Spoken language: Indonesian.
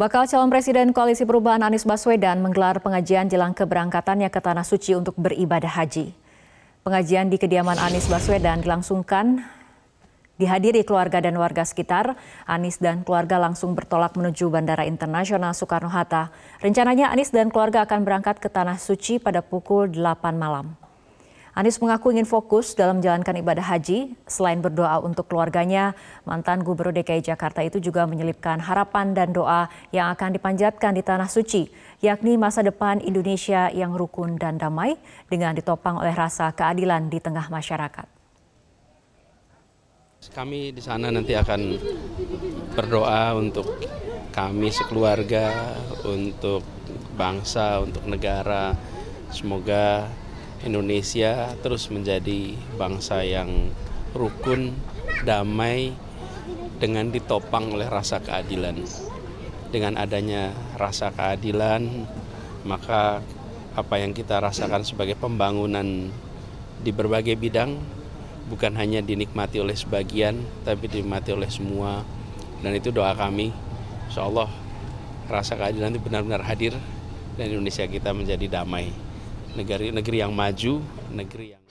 Bakal calon presiden Koalisi Perubahan Anies Baswedan menggelar pengajian jelang keberangkatannya ke Tanah Suci untuk beribadah haji. Pengajian di kediaman Anies Baswedan dilangsungkan dihadiri keluarga dan warga sekitar. Anies dan keluarga langsung bertolak menuju Bandara Internasional Soekarno-Hatta. Rencananya Anies dan keluarga akan berangkat ke Tanah Suci pada pukul 8 malam. Anies mengaku ingin fokus dalam menjalankan ibadah haji. Selain berdoa untuk keluarganya, mantan Gubernur DKI Jakarta itu juga menyelipkan harapan dan doa yang akan dipanjatkan di Tanah Suci, yakni masa depan Indonesia yang rukun dan damai dengan ditopang oleh rasa keadilan di tengah masyarakat. Kami di sana nanti akan berdoa untuk kami sekeluarga, untuk bangsa, untuk negara. Semoga Indonesia terus menjadi bangsa yang rukun, damai, dengan ditopang oleh rasa keadilan. Dengan adanya rasa keadilan, maka apa yang kita rasakan sebagai pembangunan di berbagai bidang bukan hanya dinikmati oleh sebagian, tapi dinikmati oleh semua. Dan itu doa kami. Insya Allah rasa keadilan itu benar-benar hadir dan Indonesia kita menjadi damai negeri negeri yang maju negeri yang